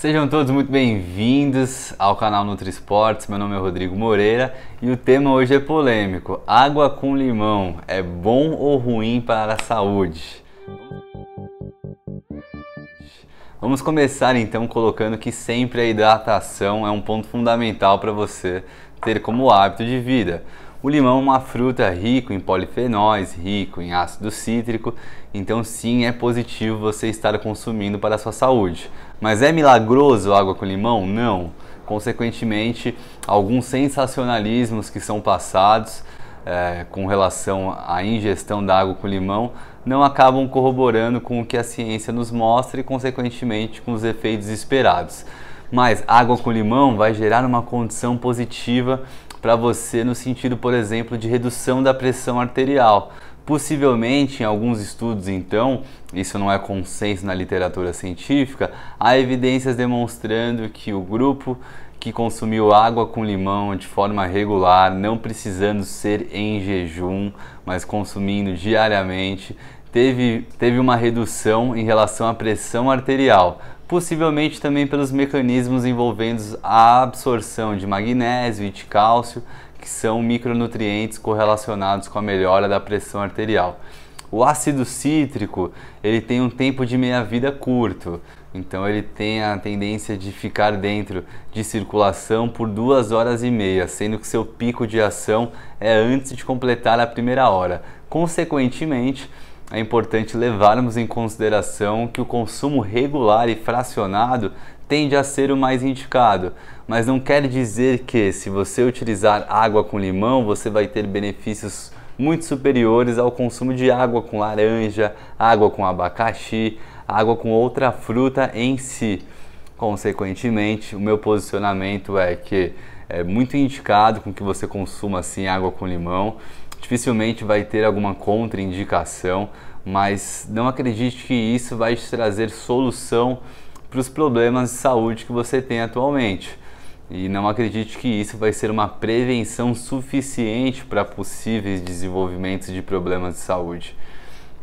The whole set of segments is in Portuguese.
Sejam todos muito bem-vindos ao canal Nutrisportes. Meu nome é Rodrigo Moreira e o tema hoje é polêmico: água com limão é bom ou ruim para a saúde? Vamos começar então colocando que sempre a hidratação é um ponto fundamental para você ter como hábito de vida. O limão é uma fruta rico em polifenóis, rico em ácido cítrico, então sim é positivo você estar consumindo para a sua saúde. Mas é milagroso água com limão? Não. Consequentemente, alguns sensacionalismos que são passados é, com relação à ingestão da água com limão não acabam corroborando com o que a ciência nos mostra e, consequentemente, com os efeitos esperados. Mas água com limão vai gerar uma condição positiva para você no sentido, por exemplo, de redução da pressão arterial. Possivelmente, em alguns estudos, então, isso não é consenso na literatura científica, há evidências demonstrando que o grupo que consumiu água com limão de forma regular, não precisando ser em jejum, mas consumindo diariamente, teve, teve uma redução em relação à pressão arterial, possivelmente também pelos mecanismos envolvendo a absorção de magnésio e de cálcio, que são micronutrientes correlacionados com a melhora da pressão arterial. O ácido cítrico, ele tem um tempo de meia-vida curto, então ele tem a tendência de ficar dentro de circulação por duas horas e meia, sendo que seu pico de ação é antes de completar a primeira hora. Consequentemente, é importante levarmos em consideração que o consumo regular e fracionado tende a ser o mais indicado, mas não quer dizer que se você utilizar água com limão, você vai ter benefícios muito superiores ao consumo de água com laranja, água com abacaxi, água com outra fruta em si. Consequentemente, o meu posicionamento é que é muito indicado com que você consuma assim água com limão, dificilmente vai ter alguma contraindicação, mas não acredite que isso vai te trazer solução para os problemas de saúde que você tem atualmente. E não acredite que isso vai ser uma prevenção suficiente para possíveis desenvolvimentos de problemas de saúde.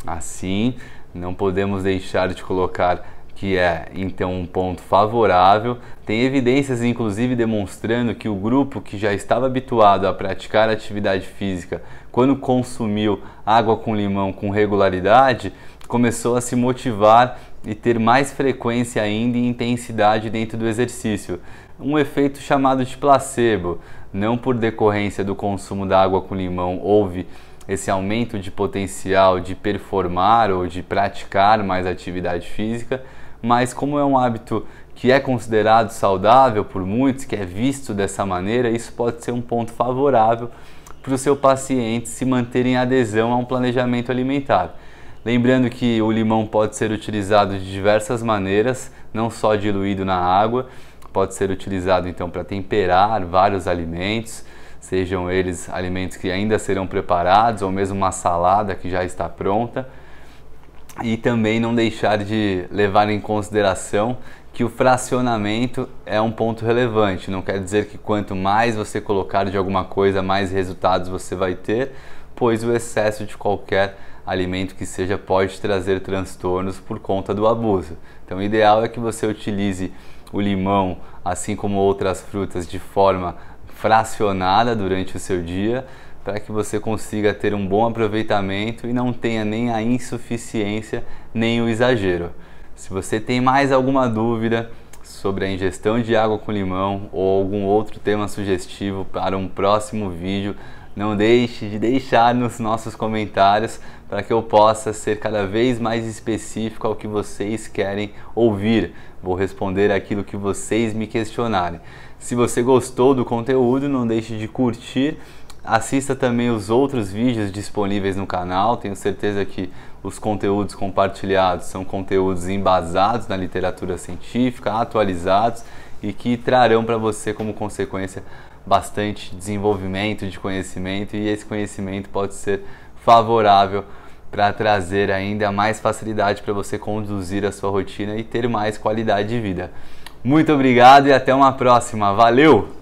Assim, não podemos deixar de colocar que é então um ponto favorável. Tem evidências, inclusive, demonstrando que o grupo que já estava habituado a praticar atividade física, quando consumiu água com limão com regularidade, começou a se motivar e ter mais frequência ainda e intensidade dentro do exercício. Um efeito chamado de placebo, não por decorrência do consumo da água com limão houve esse aumento de potencial de performar ou de praticar mais atividade física, mas como é um hábito que é considerado saudável por muitos, que é visto dessa maneira, isso pode ser um ponto favorável para o seu paciente se manter em adesão a um planejamento alimentar. Lembrando que o limão pode ser utilizado de diversas maneiras, não só diluído na água, pode ser utilizado então para temperar vários alimentos, sejam eles alimentos que ainda serão preparados ou mesmo uma salada que já está pronta e também não deixar de levar em consideração que o fracionamento é um ponto relevante. Não quer dizer que quanto mais você colocar de alguma coisa, mais resultados você vai ter, pois o excesso de qualquer alimento que seja pode trazer transtornos por conta do abuso. Então, o ideal é que você utilize o limão, assim como outras frutas, de forma fracionada durante o seu dia para que você consiga ter um bom aproveitamento e não tenha nem a insuficiência nem o exagero. Se você tem mais alguma dúvida sobre a ingestão de água com limão ou algum outro tema sugestivo para um próximo vídeo, não deixe de deixar nos nossos comentários para que eu possa ser cada vez mais específico ao que vocês querem ouvir. Vou responder aquilo que vocês me questionarem. Se você gostou do conteúdo, não deixe de curtir Assista também os outros vídeos disponíveis no canal. Tenho certeza que os conteúdos compartilhados são conteúdos embasados na literatura científica, atualizados e que trarão para você como consequência bastante desenvolvimento de conhecimento e esse conhecimento pode ser favorável para trazer ainda mais facilidade para você conduzir a sua rotina e ter mais qualidade de vida. Muito obrigado e até uma próxima. Valeu!